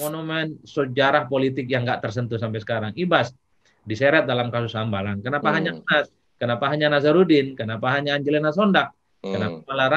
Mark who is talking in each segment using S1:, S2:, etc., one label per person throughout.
S1: monumen sejarah politik yang nggak tersentuh sampai sekarang. Ibas diseret dalam kasus Hambalang. Kenapa hmm. hanya Nas? Kenapa hanya Nazarudin? Kenapa hanya Angelina Sondak? Hmm. Kenapa malah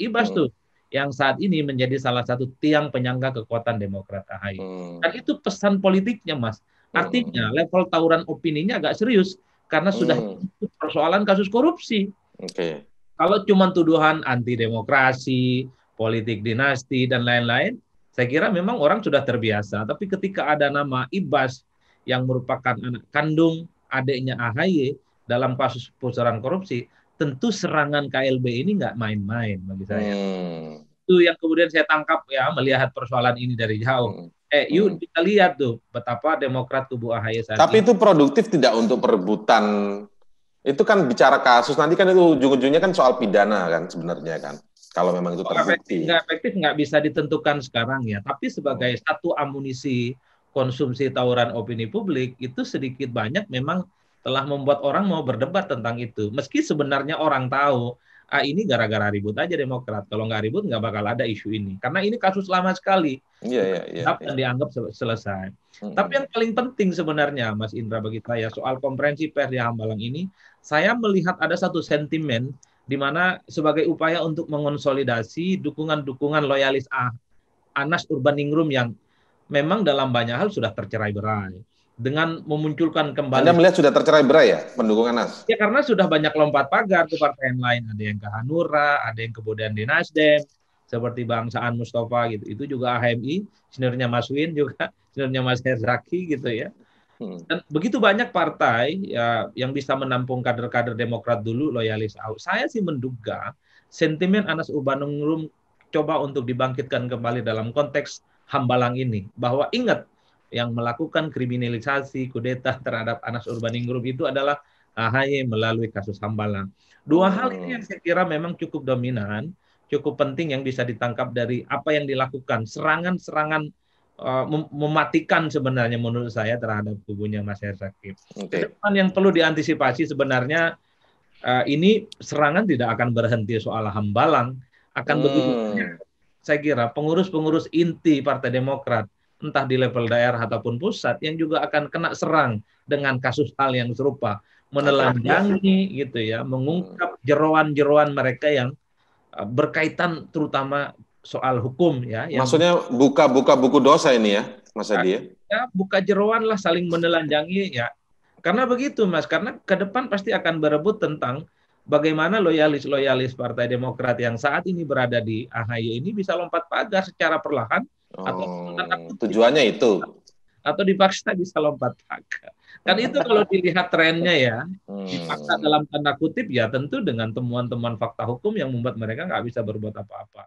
S1: Ibas hmm. tuh yang saat ini menjadi salah satu tiang penyangga kekuatan Demokrat AHY. Hmm. Dan itu pesan politiknya, Mas. Artinya hmm. level tawuran opininya agak serius karena sudah hmm. persoalan kasus korupsi. Okay. Kalau cuma tuduhan anti demokrasi, politik dinasti dan lain-lain, saya kira memang orang sudah terbiasa, tapi ketika ada nama Ibas yang merupakan anak kandung adiknya AHY dalam kasus pusaran korupsi, tentu serangan KLB ini nggak main-main bagi saya. Hmm. Itu yang kemudian saya tangkap ya melihat persoalan ini dari jauh. Hmm. Eh, yuk hmm. kita lihat tuh betapa Demokrat tubuh AHY saat Tapi ini. itu produktif tidak untuk perebutan itu kan bicara kasus nanti kan itu ujung-ujungnya kan soal pidana kan sebenarnya kan. Kalau memang itu terbukti. Nggak efektif nggak bisa ditentukan sekarang ya. Tapi sebagai hmm. satu amunisi konsumsi tawuran opini publik itu sedikit banyak memang telah membuat orang mau berdebat tentang itu. Meski sebenarnya orang tahu ah ini gara-gara ribut aja Demokrat. Kalau nggak ribut nggak bakal ada isu ini. Karena ini kasus lama sekali. Iya iya iya. Dan iya. dianggap sel selesai. hmm. Tapi yang paling penting sebenarnya Mas Indra bagi saya soal komprehensi pers di Hambalang ini, saya melihat ada satu sentimen di mana sebagai upaya untuk mengonsolidasi dukungan-dukungan loyalis ah, Anas Urbaningrum yang memang dalam banyak hal sudah tercerai berai dengan memunculkan kembali. Anda melihat sudah tercerai berai ya pendukung Anas? Ya karena sudah banyak lompat pagar ke partai yang lain. Ada yang ke Hanura, ada yang kemudian di Nasdem, seperti Bangsaan Mustafa gitu. Itu juga AHMI, senernya Mas Win juga, senernya Mas Herzaki gitu ya. Hmm. Dan begitu banyak partai ya, yang bisa menampung kader-kader Demokrat dulu loyalis Ahok. Saya sih menduga sentimen Anas Urbaningrum coba untuk dibangkitkan kembali dalam konteks Hambalang ini bahwa ingat yang melakukan kriminalisasi kudeta terhadap Anas Urbaningrum itu adalah AHY melalui kasus Hambalang. Dua hal ini yang hmm. saya kira memang cukup dominan, cukup penting yang bisa ditangkap dari apa yang dilakukan serangan-serangan Eh, mematikan sebenarnya menurut saya terhadap kubunya Mas Herzaki. Okay. yang perlu diantisipasi sebenarnya uh, ini serangan tidak akan berhenti soal hambalang akan hmm. begitu banyak. Saya kira pengurus-pengurus inti Partai Demokrat entah di level daerah ataupun pusat yang juga akan kena serang dengan kasus hal yang serupa menelanjangi gitu ya mengungkap hmm. jeroan-jeroan mereka yang eh, berkaitan terutama soal hukum ya. Yang Maksudnya buka-buka buku dosa ini ya, Mas Adi ya? Ya, buka jeruan lah saling menelanjangi ya. Karena begitu Mas, karena ke depan pasti akan berebut tentang bagaimana loyalis-loyalis Partai Demokrat yang saat ini berada di AHY ini bisa lompat pagar secara perlahan oh, atau tujuannya itu atau dipaksa bisa lompat pagar. Kan itu kalau dilihat trennya ya, hmm. dipaksa dalam tanda kutip ya tentu dengan temuan-temuan fakta hukum yang membuat mereka nggak bisa berbuat apa-apa.